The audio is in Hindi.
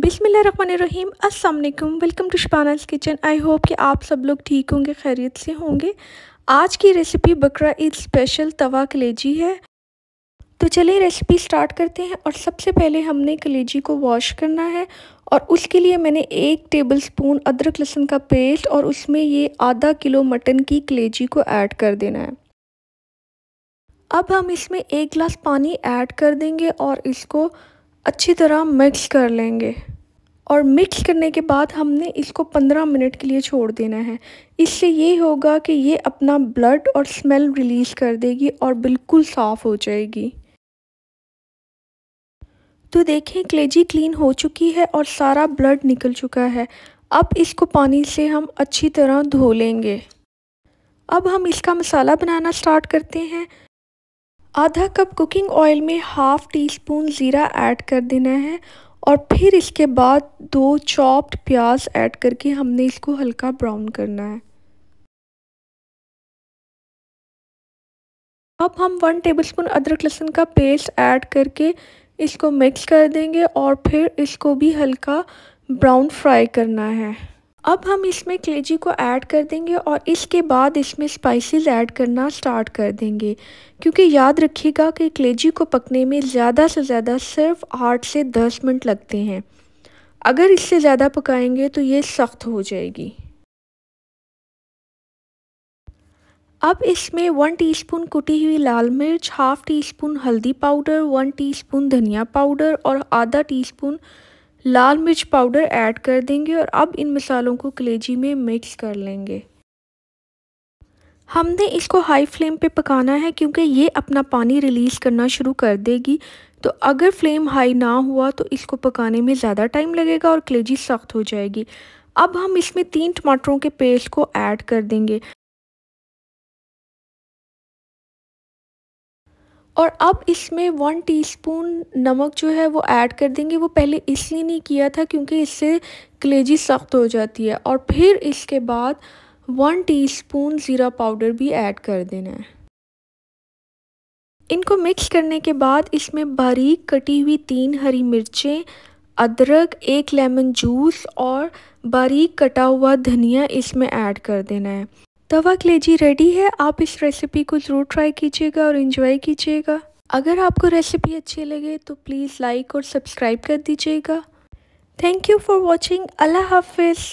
बिसमीम अल्लाम welcome to Shabanaz kitchen I hope कि आप सब लोग ठीक होंगे खैरियत से होंगे आज की रेसिपी बकरा ईद स्पेशल तवा कलेजी है तो चलिए रेसिपी स्टार्ट करते हैं और सबसे पहले हमने कलेजी को वॉश करना है और उसके लिए मैंने एक टेबल स्पून अदरक लहसुन का पेस्ट और उसमें ये आधा किलो मटन की कलेजी को ऐड कर देना है अब हम इसमें एक गिलास पानी ऐड कर देंगे और इसको अच्छी तरह मिक्स कर लेंगे और मिक्स करने के बाद हमने इसको 15 मिनट के लिए छोड़ देना है इससे ये होगा कि ये अपना ब्लड और स्मेल रिलीज़ कर देगी और बिल्कुल साफ़ हो जाएगी तो देखें क्लेजी क्लीन हो चुकी है और सारा ब्लड निकल चुका है अब इसको पानी से हम अच्छी तरह धो लेंगे अब हम इसका मसाला बनाना स्टार्ट करते हैं आधा कप कुकिंग ऑयल में हाफ़ टी स्पून ज़ीरा ऐड कर देना है और फिर इसके बाद दो चॉप्ड प्याज ऐड करके हमने इसको हल्का ब्राउन करना है अब हम वन टेबलस्पून अदरक लहसुन का पेस्ट ऐड करके इसको मिक्स कर देंगे और फिर इसको भी हल्का ब्राउन फ्राई करना है अब हम इसमें क्लेजी को ऐड कर देंगे और इसके बाद इसमें स्पाइसेस ऐड करना स्टार्ट कर देंगे क्योंकि याद रखिएगा कि क्लेजी को पकने में ज़्यादा से ज़्यादा सिर्फ आठ से दस मिनट लगते हैं अगर इससे ज़्यादा पकाएंगे तो ये सख्त हो जाएगी अब इसमें वन टीस्पून कुटी हुई लाल मिर्च हाफ़ टी स्पून हल्दी पाउडर वन टी धनिया पाउडर और आधा स्पून लाल मिर्च पाउडर ऐड कर देंगे और अब इन मसालों को कलेजी में मिक्स कर लेंगे हमने इसको हाई फ्लेम पे पकाना है क्योंकि ये अपना पानी रिलीज़ करना शुरू कर देगी तो अगर फ्लेम हाई ना हुआ तो इसको पकाने में ज़्यादा टाइम लगेगा और कलेजी सख्त हो जाएगी अब हम इसमें तीन टमाटरों के पेस्ट को ऐड कर देंगे और अब इसमें वन टीस्पून नमक जो है वो ऐड कर देंगे वो पहले इसलिए नहीं किया था क्योंकि इससे कलेजी सख्त हो जाती है और फिर इसके बाद वन टीस्पून ज़ीरा पाउडर भी ऐड कर देना है इनको मिक्स करने के बाद इसमें बारीक कटी हुई तीन हरी मिर्चें अदरक एक लेमन जूस और बारीक कटा हुआ धनिया इसमें ऐड कर देना है तवा कलेजी रेडी है आप इस रेसिपी को ज़रूर ट्राई कीजिएगा और इन्जॉय कीजिएगा अगर आपको रेसिपी अच्छी लगे तो प्लीज़ लाइक और सब्सक्राइब कर दीजिएगा थैंक यू फॉर वॉचिंग अल्लाह हाफिज़